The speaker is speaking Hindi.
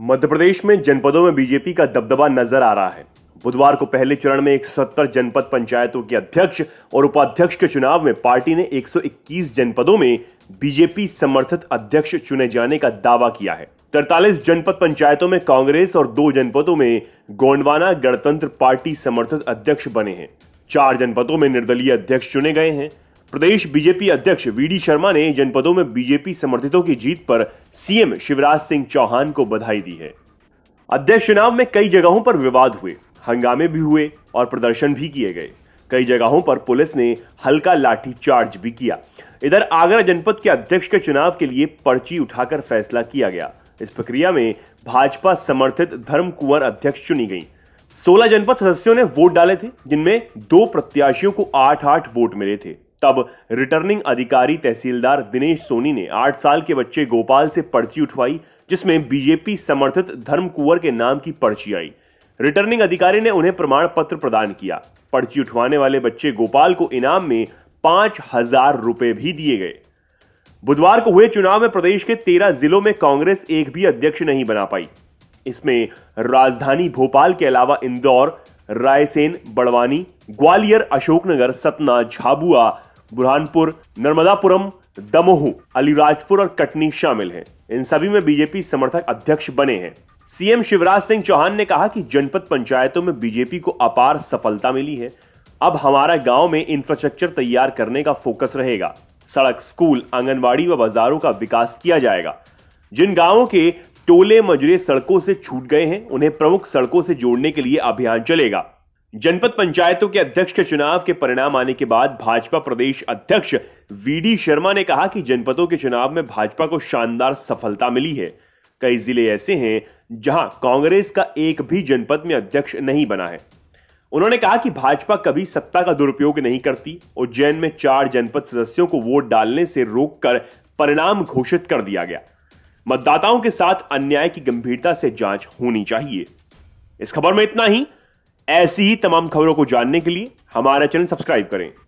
मध्य प्रदेश में जनपदों में बीजेपी का दबदबा नजर आ रहा है बुधवार को पहले चरण में 170 जनपद पंचायतों के अध्यक्ष और उपाध्यक्ष के चुनाव में पार्टी ने 121 जनपदों में बीजेपी समर्थित अध्यक्ष चुने जाने का दावा किया है तरतालीस जनपद पंचायतों में कांग्रेस और दो जनपदों में गोंडवाना गणतंत्र पार्टी समर्थित अध्यक्ष बने हैं चार जनपदों में निर्दलीय अध्यक्ष चुने गए हैं प्रदेश बीजेपी अध्यक्ष वीडी शर्मा ने जनपदों में बीजेपी समर्थितों की जीत पर सीएम शिवराज सिंह चौहान को बधाई दी है अध्यक्ष चुनाव में कई जगहों पर विवाद हुए हंगामे भी हुए और प्रदर्शन भी किए गए कई जगहों पर पुलिस ने हल्का लाठी चार्ज भी किया इधर आगरा जनपद के अध्यक्ष के चुनाव के लिए पर्ची उठाकर फैसला किया गया इस प्रक्रिया में भाजपा समर्थित धर्म कुंवर अध्यक्ष चुनी गई 16 जनपद सदस्यों ने वोट डाले थे जिनमें दो प्रत्याशियों को आठ आठ वोट मिले थे तब रिटर्निंग अधिकारी तहसीलदार दिनेश सोनी ने आठ साल के बच्चे गोपाल से पर्ची उठवाई जिसमें बीजेपी समर्थित धर्म कुंवर के नाम की पर्ची आई रिटर्निंग अधिकारी ने उन्हें प्रमाण पत्र प्रदान किया पर्ची उठवाने वाले बच्चे गोपाल को इनाम में पांच हजार रुपए भी दिए गए बुधवार को हुए चुनाव में प्रदेश के तेरह जिलों में कांग्रेस एक भी अध्यक्ष नहीं बना पाई इसमें राजधानी भोपाल के अलावा इंदौर रायसेन बड़वानी ग्वालियर अशोकनगर सतना झाबुआ बुरहानपुर नर्मदापुरम दमोह अलीराजपुर और कटनी शामिल हैं इन सभी में बीजेपी समर्थक अध्यक्ष बने हैं सीएम शिवराज सिंह चौहान ने कहा कि जनपद पंचायतों में बीजेपी को अपार सफलता मिली है अब हमारा गांव में इंफ्रास्ट्रक्चर तैयार करने का फोकस रहेगा सड़क स्कूल आंगनबाड़ी व बाजारों का विकास किया जाएगा जिन गांवों के टोले मजरे सड़कों से छूट गए हैं उन्हें प्रमुख सड़कों से जोड़ने के लिए अभियान चलेगा जनपद पंचायतों के अध्यक्ष के चुनाव के परिणाम आने के बाद भाजपा प्रदेश अध्यक्ष वीडी शर्मा ने कहा कि जनपदों के चुनाव में भाजपा को शानदार सफलता मिली है कई जिले ऐसे हैं जहां कांग्रेस का एक भी जनपद में अध्यक्ष नहीं बना है उन्होंने कहा कि भाजपा कभी सत्ता का दुरुपयोग नहीं करती उज्जैन में चार जनपद सदस्यों को वोट डालने से रोककर परिणाम घोषित कर दिया गया मतदाताओं के साथ अन्याय की गंभीरता से जांच होनी चाहिए इस खबर में इतना ही ऐसी ही तमाम खबरों को जानने के लिए हमारा चैनल सब्सक्राइब करें